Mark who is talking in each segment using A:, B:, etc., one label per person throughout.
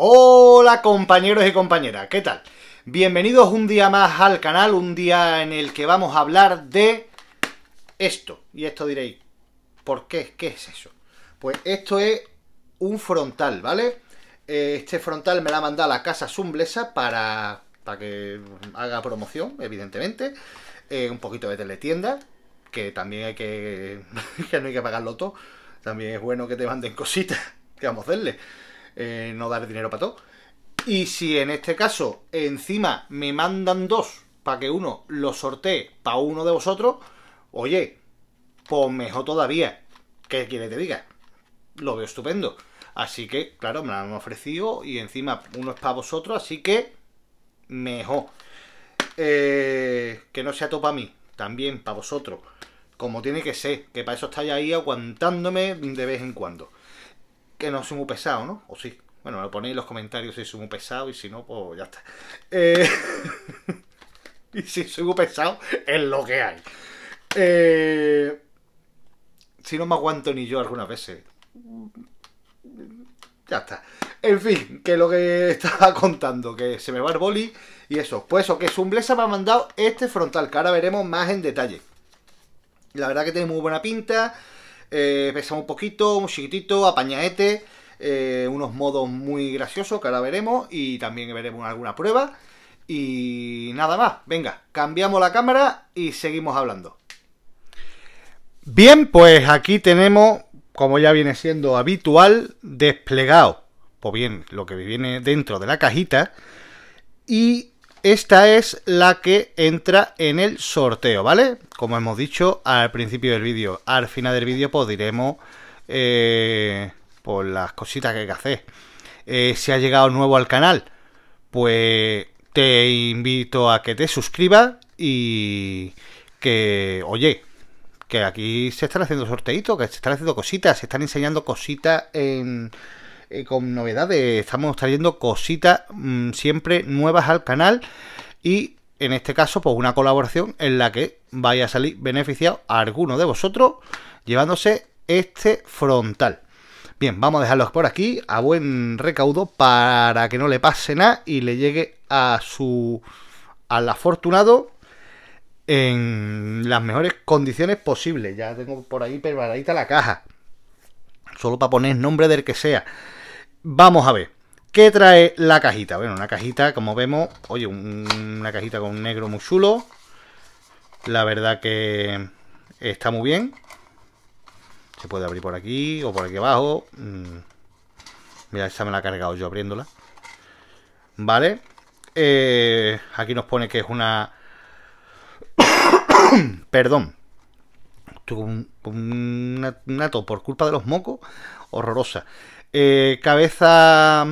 A: Hola compañeros y compañeras, ¿qué tal? Bienvenidos un día más al canal, un día en el que vamos a hablar de esto. Y esto diréis, ¿por qué? ¿Qué es eso? Pues esto es un frontal, ¿vale? Eh, este frontal me lo ha mandado la casa Sumblesa para, para que haga promoción, evidentemente. Eh, un poquito de teletienda, que también hay que, que no hay que pagarlo todo. También es bueno que te manden cositas, que vamos a hacerle. Eh, no dar dinero para todo. Y si en este caso encima me mandan dos para que uno lo sortee para uno de vosotros, oye, pues mejor todavía. ¿Qué quiere que te diga? Lo veo estupendo. Así que, claro, me lo han ofrecido y encima uno es para vosotros, así que mejor. Eh, que no sea todo para mí, también para vosotros. Como tiene que ser, que para eso estáis ahí aguantándome de vez en cuando que no soy muy pesado, ¿no? O sí. Bueno, me lo ponéis en los comentarios si soy muy pesado y si no, pues ya está. Eh, y si soy muy pesado, es lo que hay. Eh, si no me aguanto ni yo algunas veces. Ya está. En fin, que lo que estaba contando, que se me va el boli y eso. Pues eso, que Zumblesa me ha mandado este frontal, que ahora veremos más en detalle. La verdad que tiene muy buena pinta. Eh, un poquito, un chiquitito, apañaete, eh, unos modos muy graciosos que ahora veremos y también veremos alguna prueba. Y nada más, venga, cambiamos la cámara y seguimos hablando. Bien, pues aquí tenemos, como ya viene siendo habitual, desplegado, pues bien, lo que viene dentro de la cajita y esta es la que entra en el sorteo, ¿vale? Como hemos dicho al principio del vídeo. Al final del vídeo pues eh, por las cositas que hay que hacer. Eh, si has llegado nuevo al canal, pues te invito a que te suscribas y que, oye, que aquí se están haciendo sorteitos, que se están haciendo cositas, se están enseñando cositas en... Eh, con novedades. Estamos trayendo cositas mm, siempre nuevas al canal y en este caso, pues una colaboración en la que vaya a salir beneficiado a alguno de vosotros llevándose este frontal. Bien, vamos a dejarlos por aquí a buen recaudo para que no le pase nada y le llegue a su al afortunado en las mejores condiciones posibles. Ya tengo por ahí preparadita la caja. Solo para poner nombre del que sea. Vamos a ver. ¿Qué trae la cajita? Bueno, una cajita, como vemos, oye, una cajita con un negro muy chulo. La verdad que está muy bien. Se puede abrir por aquí o por aquí abajo. Mm. Mira, esta me la he cargado yo abriéndola. Vale. Eh, aquí nos pone que es una... Perdón. Una, una to por culpa de los mocos. Horrorosa. Eh, cabeza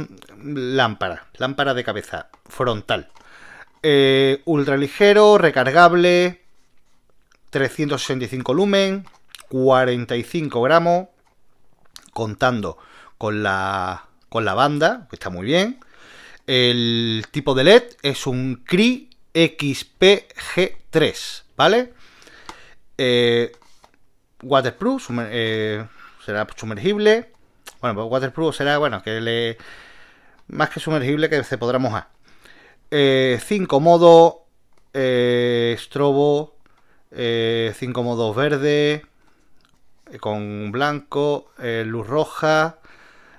A: lámpara, lámpara de cabeza frontal. ultra eh, ultraligero, recargable, 365 lumen, 45 gramos, contando con la, con la banda, que está muy bien. El tipo de LED es un CRI XPG3, ¿vale? Eh, waterproof, será sumergible. Bueno, pues waterproof será, bueno, que le... Más que sumergible que se podrá mojar. 5 eh, modos, eh, estrobo, eh, cinco modos verde, con blanco, luz roja,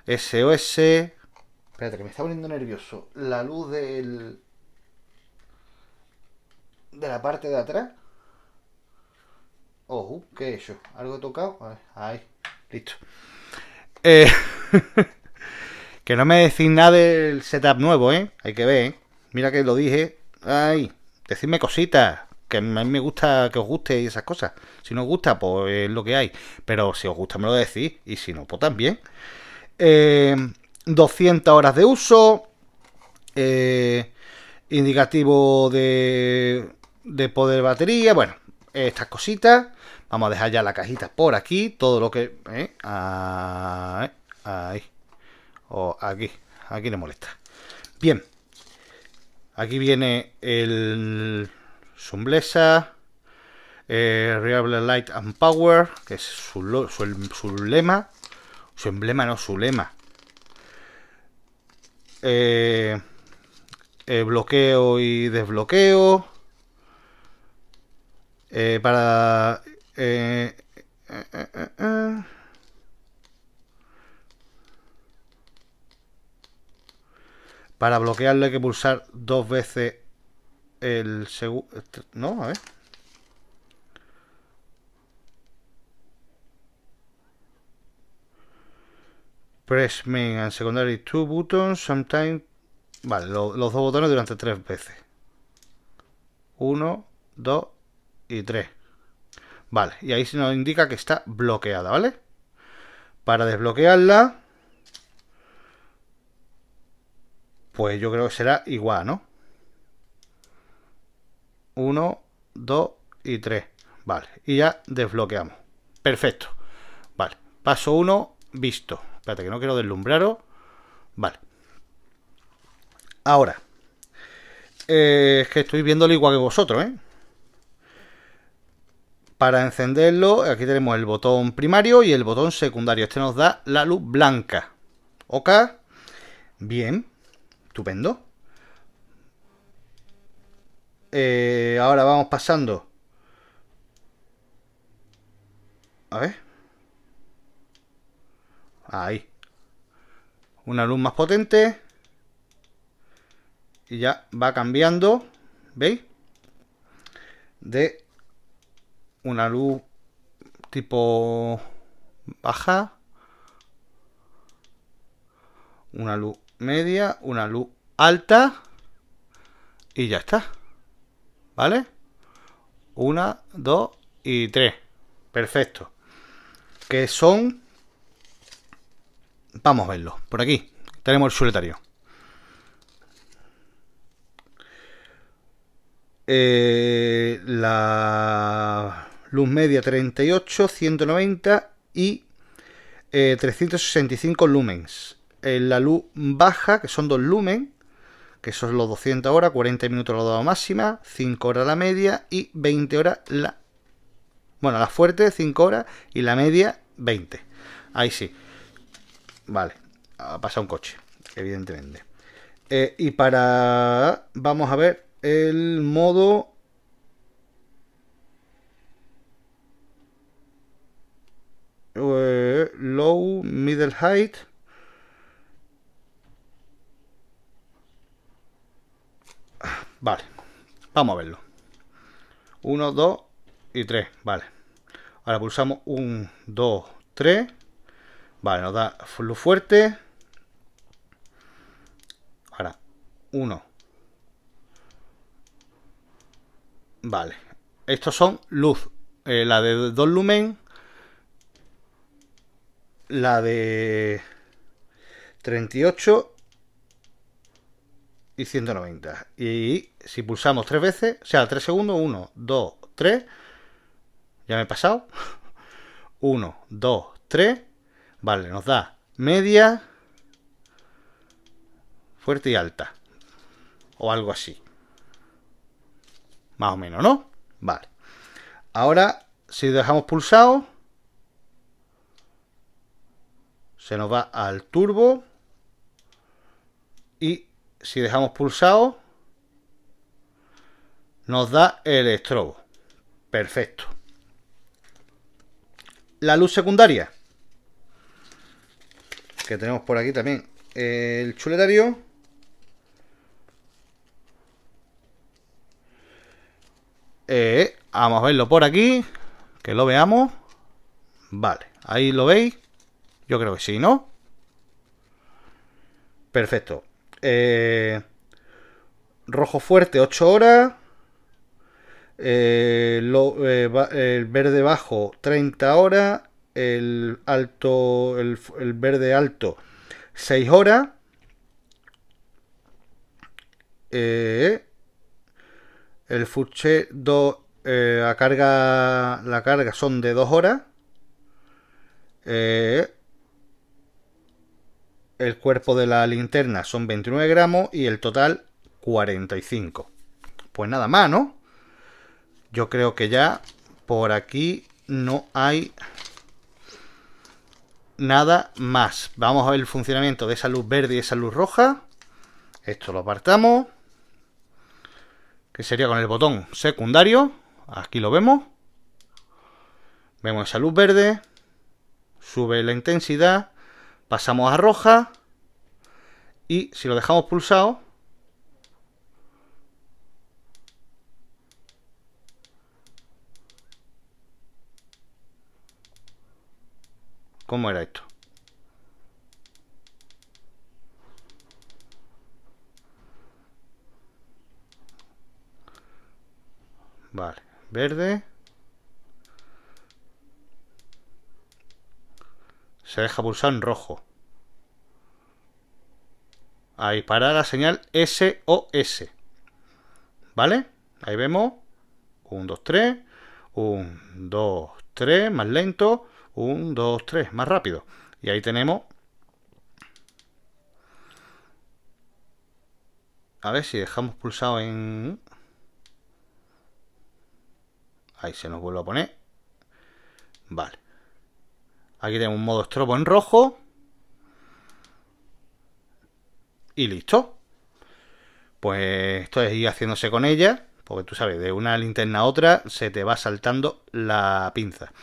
A: SOS. Espérate, que me está poniendo nervioso. La luz del. de la parte de atrás. oh, uh, ¿qué he hecho? ¿Algo tocado? Ahí, listo. Eh, que no me decís nada del setup nuevo, ¿eh? Hay que ver, ¿eh? Mira que lo dije. Ay, decidme cositas. Que a mí me gusta, que os guste y esas cosas. Si no os gusta, pues es lo que hay. Pero si os gusta, me lo decís. Y si no, pues también. 200 eh, horas de uso. indicativo de, de poder batería. Bueno, estas cositas. Vamos a dejar ya la cajita por aquí. Todo lo que... ¿eh? Ah, ¿eh? Ahí. O aquí. Aquí le molesta. Bien. Aquí viene el Somblesa, Eh, Light and Power. Que es su, lema. Su emblema, no su lema. Eh, bloqueo y desbloqueo. para eh, eh, eh, Para bloquearlo hay que pulsar dos veces el segundo... Este, no, a ver. Press main and secondary two buttons sometimes... Vale, los dos botones durante tres veces. Uno, dos y tres. Vale, y ahí se nos indica que está bloqueada, ¿vale? Para desbloquearla, pues yo creo que será igual, ¿no? Uno, dos y tres Vale, y ya desbloqueamos. Perfecto. Vale, paso uno visto. Espérate que no quiero deslumbraros. Vale. Ahora, eh, es que estoy viéndolo igual que vosotros, ¿eh? Para encenderlo, aquí tenemos el botón primario y el botón secundario. Este nos da la luz blanca. ¿Ok? Bien. Estupendo. Eh, ahora vamos pasando. A ver. Ahí. Una luz más potente. Y ya va cambiando. ¿Veis? De una luz tipo baja, una luz media, una luz alta y ya está. ¿Vale? Una, dos y tres. Perfecto. Que son... Vamos a verlo. Por aquí tenemos el solitario. Eh, la luz media 38, 190 y 365 eh, lumens. Eh, la luz baja, que son 2 lumens, que son los 200 horas, 40 minutos la dada máxima, 5 horas la media y 20 horas la... Bueno, la fuerte 5 horas y la media 20. Ahí sí. Vale, ha pasado un coche, evidentemente. Eh, y para... Vamos a ver el modo Eh, low, middle height. Vale, vamos a verlo. 1, 2 y 3, vale. Ahora pulsamos 1, 2, 3. Vale, nos da luz fuerte. Ahora, 1. Vale, estos son luz. Eh, la de 2 lumen la de 38 y 190. Y si pulsamos tres veces, o sea, 3 segundos, 1, 2, 3. Ya me he pasado. 1, 2, 3. Vale, nos da media, fuerte y alta. O algo así. Más o menos, ¿no? Vale. Ahora, si dejamos pulsado, se nos va al turbo y si dejamos pulsado nos da el estrobo. Perfecto. La luz secundaria que tenemos por aquí también el chuletario eh, vamos a verlo por aquí que lo veamos vale, ahí lo veis yo creo que sí, ¿no? Perfecto. Eh, rojo fuerte, 8 horas. Eh, eh, el verde bajo, 30 horas. El alto, el, el verde alto, 6 horas. el Furche 2 a carga, la carga son de 2 horas. Eh, el cuerpo de la linterna son 29 gramos y el total 45. Pues nada más, ¿no? Yo creo que ya por aquí no hay nada más. Vamos a ver el funcionamiento de esa luz verde y esa luz roja. Esto lo apartamos. Que sería con el botón secundario. Aquí lo vemos. Vemos esa luz verde. Sube la intensidad pasamos a roja y si lo dejamos pulsado ¿Cómo era esto? Vale, verde. deja pulsar en rojo. Ahí, para la señal SOS. ¿Vale? Ahí vemos. 1, 2, 3. 1, 2, 3. Más lento. 1, 2, 3. Más rápido. Y ahí tenemos... A ver si dejamos pulsado en... Ahí se nos vuelve a poner. Vale. Aquí tenemos un modo estrobo en rojo. Y listo. Pues esto es ir haciéndose con ella. Porque tú sabes, de una linterna a otra se te va saltando la pinza.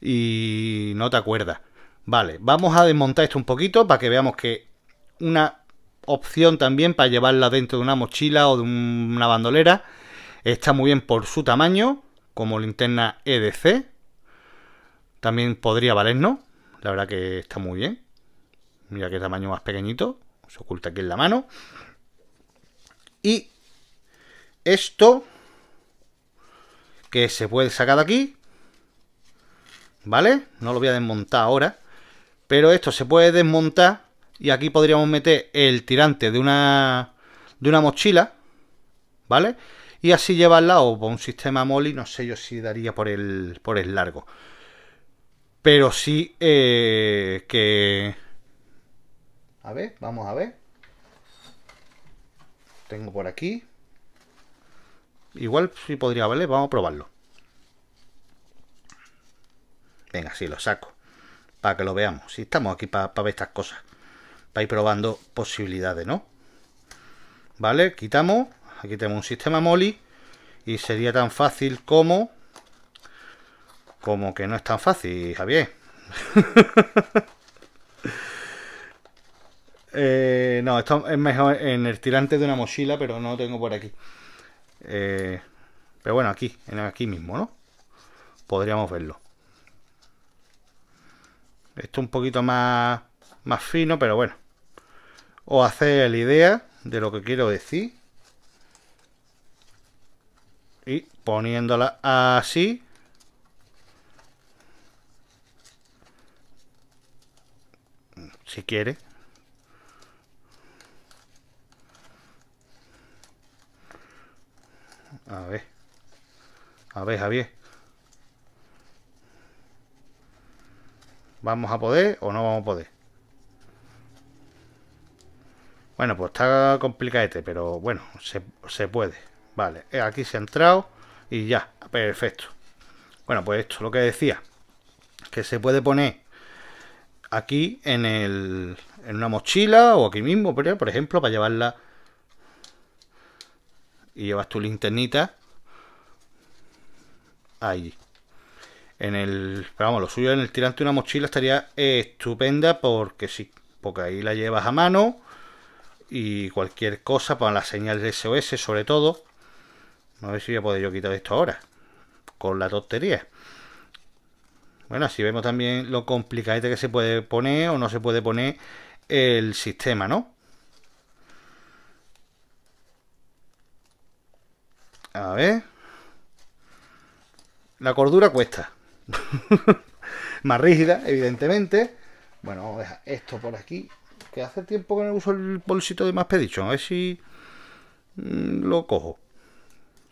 A: Y no te acuerdas. Vale, vamos a desmontar esto un poquito para que veamos que una opción también para llevarla dentro de una mochila o de una bandolera está muy bien por su tamaño como linterna EDC también podría no La verdad que está muy bien. Mira qué tamaño más pequeñito. Se oculta aquí en la mano. Y esto que se puede sacar de aquí. ¿Vale? No lo voy a desmontar ahora. Pero esto se puede desmontar. Y aquí podríamos meter el tirante de una, de una mochila. ¿Vale? Y así llevarla o por un sistema Molly No sé yo si daría por el, por el largo pero sí eh, que... A ver, vamos a ver. Tengo por aquí. Igual sí podría ¿vale? vamos a probarlo. Venga, sí, lo saco. Para que lo veamos. Si estamos aquí para, ver estas cosas. Para ir probando posibilidades, ¿no? Vale, quitamos. Aquí tenemos un sistema MOLI. Y sería tan fácil como como que no es tan fácil, Javier. Eh, no, esto es mejor en el tirante de una mochila, pero no lo tengo por aquí. Eh, pero bueno, aquí, en aquí mismo, ¿no? Podríamos verlo. Esto un poquito más, más fino, pero bueno. O hacer la idea de lo que quiero decir. Y poniéndola así, si quiere. A ver. A ver, Javier. ¿Vamos a poder o no vamos a poder? Bueno, pues está este. pero bueno, se, se puede. Vale, eh, aquí se ha entrado y ya, perfecto. Bueno, pues esto lo que decía, que se puede poner aquí en, el, en una mochila o aquí mismo, por ejemplo, para llevarla y llevas tu linternita ahí. En el, pero vamos, lo suyo en el tirante de una mochila estaría estupenda porque sí, porque ahí la llevas a mano y cualquier cosa para la señal de SOS sobre todo. A ver si voy a poder yo quitar esto ahora con la tontería. Bueno, así vemos también lo complicadita que se puede poner o no se puede poner el sistema, ¿no? A ver. La cordura cuesta. Más rígida, evidentemente. Bueno, vamos esto por aquí. Que hace tiempo que no uso el bolsito de más pedicho. A ver si mm, lo cojo.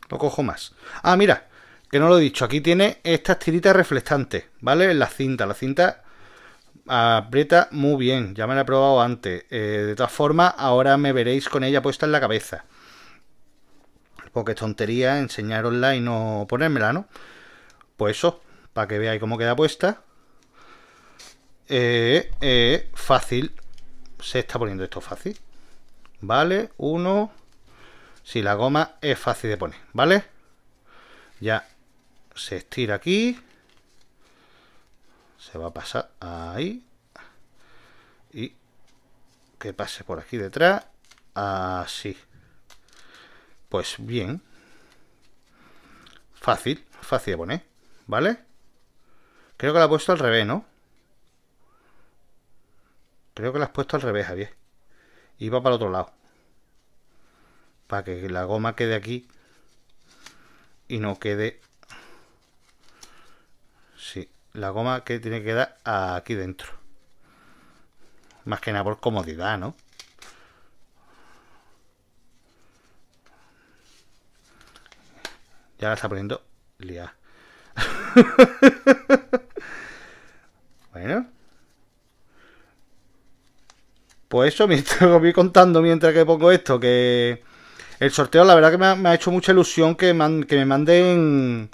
A: Lo cojo más. Ah, mira que no lo he dicho, aquí tiene estas tiritas reflectantes, ¿vale? La cinta, la cinta aprieta muy bien, ya me la he probado antes. Eh, de todas formas, ahora me veréis con ella puesta en la cabeza. Porque es tontería enseñarosla y no ponérmela, ¿no? Pues eso, para que veáis cómo queda puesta. Eh, eh, fácil. Se está poniendo esto fácil. ¿Vale? Uno. Si la goma es fácil de poner, ¿vale? Ya se estira aquí, se va a pasar ahí y que pase por aquí detrás, así. Pues bien, fácil, fácil de poner, ¿vale? Creo que la he puesto al revés, ¿no? Creo que la has puesto al revés, Javier. Y va para el otro lado. Para que la goma quede aquí y no quede la goma que tiene que quedar aquí dentro. Más que nada por comodidad, ¿no? Ya la está poniendo liada. bueno. Pues eso, me os voy contando mientras que pongo esto, que el sorteo la verdad que me ha, hecho mucha ilusión que me manden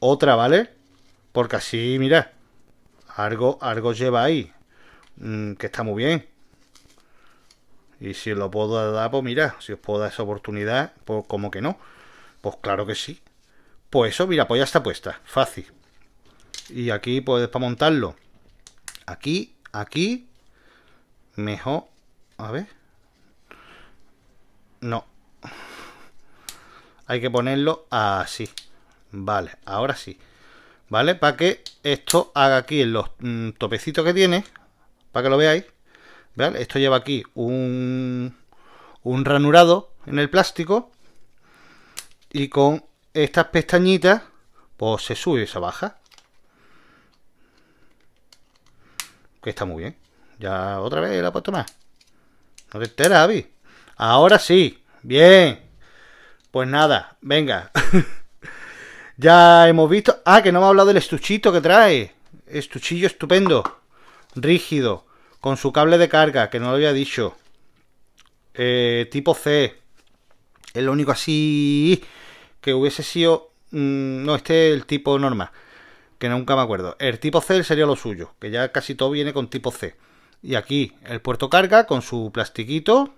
A: otra, ¿vale? Porque así, mira, algo, algo lleva ahí. Mm, que está muy bien. Y si lo puedo dar, pues mira, si os puedo dar esa oportunidad, pues como que no. Pues claro que sí. Pues eso, mira, pues ya está puesta. Fácil. Y aquí, puedes para montarlo. Aquí, aquí. Mejor. A ver. No. Hay que ponerlo así. Vale, ahora sí. ¿vale? Para que esto haga aquí en los mm, topecitos que tiene, para que lo veáis, ¿vale? Esto lleva aquí un, un ranurado en el plástico y con estas pestañitas, pues se sube y se baja. Que está muy bien. Ya otra vez la he puesto más. No te enteras, Avi. Ahora sí. Bien. Pues nada, venga. Ya hemos visto... Ah, que no me ha hablado del estuchito que trae. Estuchillo estupendo. Rígido. Con su cable de carga, que no lo había dicho. Eh, tipo C. Es lo único así que hubiese sido... Mm, no, este es el tipo normal. Que nunca me acuerdo. El tipo C sería lo suyo. Que ya casi todo viene con tipo C. Y aquí el puerto carga con su plastiquito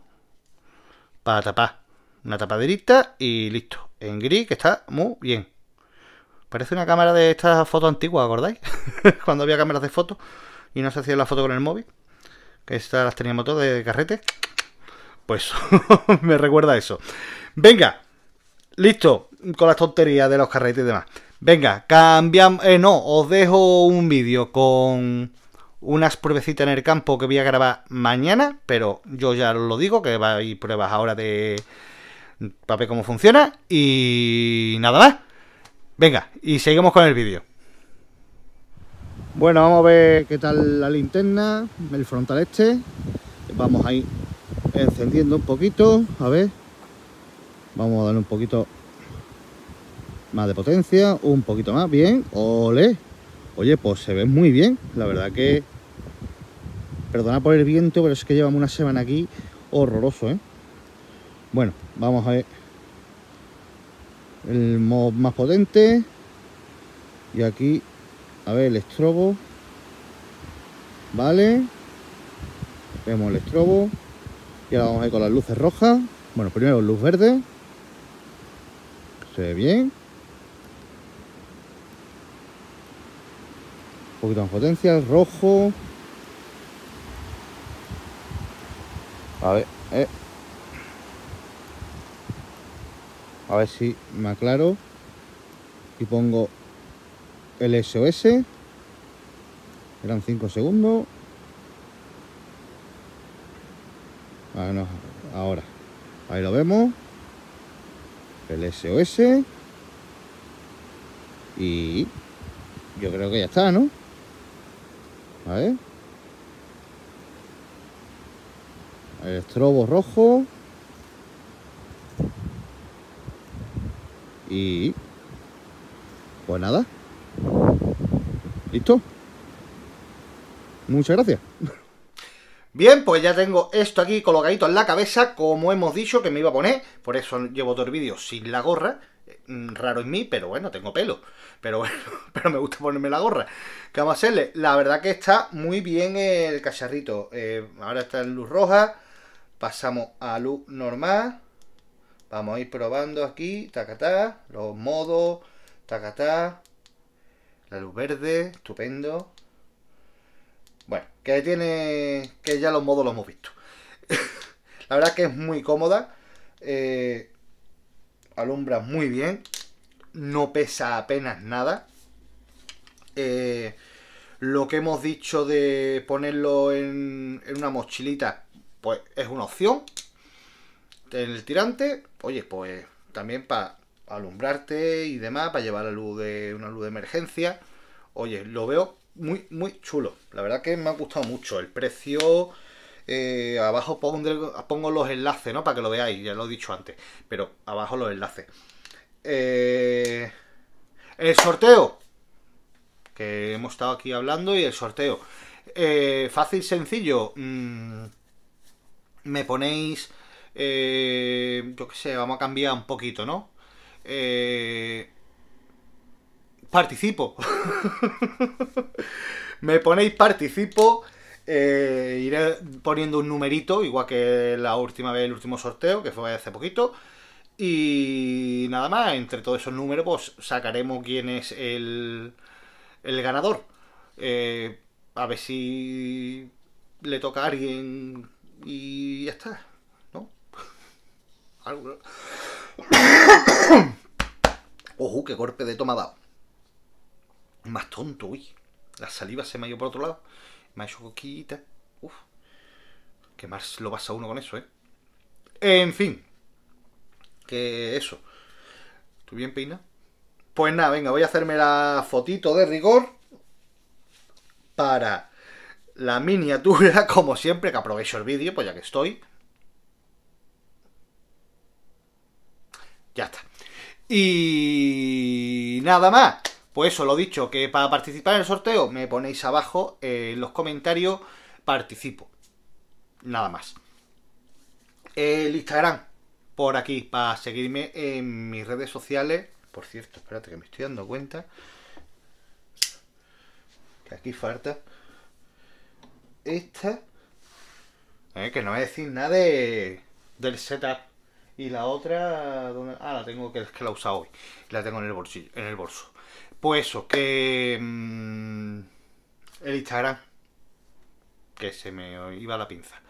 A: para tapar. Una tapaderita y listo. En gris que está muy bien. Parece una cámara de estas fotos antiguas, ¿acordáis? Cuando había cámaras de fotos y no se hacía la foto con el móvil. Que estas las teníamos todas de carrete. Pues me recuerda eso. Venga, listo con las tonterías de los carretes y demás. Venga, cambiamos. Eh, no, os dejo un vídeo con unas pruebecitas en el campo que voy a grabar mañana, pero yo ya os lo digo, que vais a pruebas ahora de. para ver cómo funciona. Y nada más. Venga, y seguimos con el vídeo. Bueno, vamos a ver qué tal la linterna, el frontal este. Vamos a ir encendiendo un poquito, a ver. Vamos a darle un poquito más de potencia, un poquito más, bien, ole. Oye, pues se ve muy bien, la verdad que... Perdona por el viento, pero es que llevamos una semana aquí horroroso, ¿eh? Bueno, vamos a ver el mod más potente y aquí a ver el estrobo vale vemos el estrobo y ahora vamos a ir con las luces rojas bueno primero luz verde se ve bien un poquito más potencia rojo a ver eh. a ver si me aclaro y pongo el SOS eran 5 segundos ah, ahora ahí lo vemos el SOS y yo creo que ya está, ¿no? A ver el estrobo rojo Y... Pues nada. ¿Listo? Muchas gracias. Bien, pues ya tengo esto aquí colocadito en la cabeza, como hemos dicho que me iba a poner. Por eso llevo todo el vídeo sin la gorra. Eh, mm, raro en mí, pero bueno, tengo pelo. Pero bueno, pero me gusta ponerme la gorra. ¿Qué vamos a hacerle? La verdad que está muy bien el cacharrito. Eh, ahora está en luz roja. Pasamos a luz normal. Vamos a ir probando aquí, tacatá, los modos, tacatá, la luz verde, estupendo. Bueno, que tiene, que ya los modos los hemos visto. la verdad que es muy cómoda, eh, alumbra muy bien, no pesa apenas nada. Eh, lo que hemos dicho de ponerlo en, en una mochilita, pues es una opción. En el tirante, oye, pues también para alumbrarte y demás, para llevar la luz de una luz de emergencia. Oye, lo veo muy, muy chulo. La verdad que me ha gustado mucho. El precio. Eh, abajo pongo, los enlaces, ¿no? Para que lo veáis, ya lo he dicho antes. Pero abajo los enlaces. Eh, el sorteo. Que hemos estado aquí hablando y el sorteo. Eh, fácil, sencillo. Mm, me ponéis eh, yo qué sé, vamos a cambiar un poquito, ¿no? Eh, participo. me ponéis participo. Eh, iré poniendo un numerito, igual que la última vez, el último sorteo, que fue hace poquito. Y nada más, entre todos esos números, pues sacaremos quién es el, el ganador. Eh, a ver si le toca a alguien y ya está. Ojo, qué golpe de toma dado. Más tonto, uy. La saliva se me ha ido por otro lado. Me ha hecho coquita. Uf. Que más lo pasa uno con eso, ¿eh? En fin. Que eso. ¿Tú bien peina? Pues nada, venga, voy a hacerme la fotito de rigor para la miniatura, como siempre, que aprovecho el vídeo, pues ya que estoy. Ya está. Y nada más. Pues eso, lo dicho, que para participar en el sorteo me ponéis abajo eh, en los comentarios participo. Nada más. El Instagram, por aquí, para seguirme en mis redes sociales. Por cierto, espérate que me estoy dando cuenta. Que aquí falta. Esta. Eh, que no voy a decir nada del setup. Y la otra, ah, la tengo que es la usa hoy. La tengo en el bolsillo, en el bolso. Pues eso, que mm, el Instagram que se me iba la pinza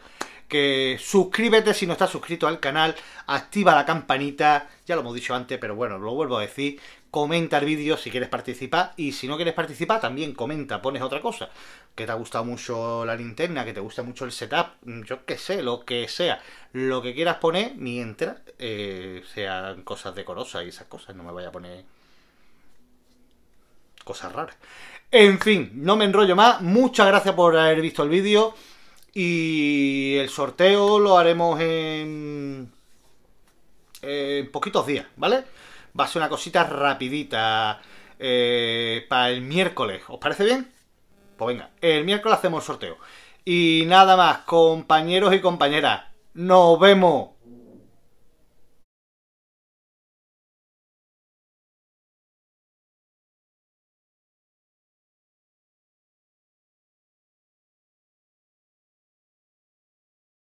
A: que suscríbete si no estás suscrito al canal, activa la campanita, ya lo hemos dicho antes, pero bueno, lo vuelvo a decir, comenta el vídeo si quieres participar y si no quieres participar también comenta, pones otra cosa, que te ha gustado mucho la linterna, que te gusta mucho el setup, mm, yo qué sé, lo que sea, lo que quieras poner mientras eh, sean cosas decorosas y esas cosas, no me vaya a poner cosas raras. En fin, no me enrollo más, muchas gracias por haber visto el vídeo. Y el sorteo lo haremos en, en poquitos días, ¿vale? Va a ser una cosita rapidita eh, para el miércoles. ¿Os parece bien? Pues venga, el miércoles hacemos el sorteo. Y nada más, compañeros y compañeras. Nos vemos.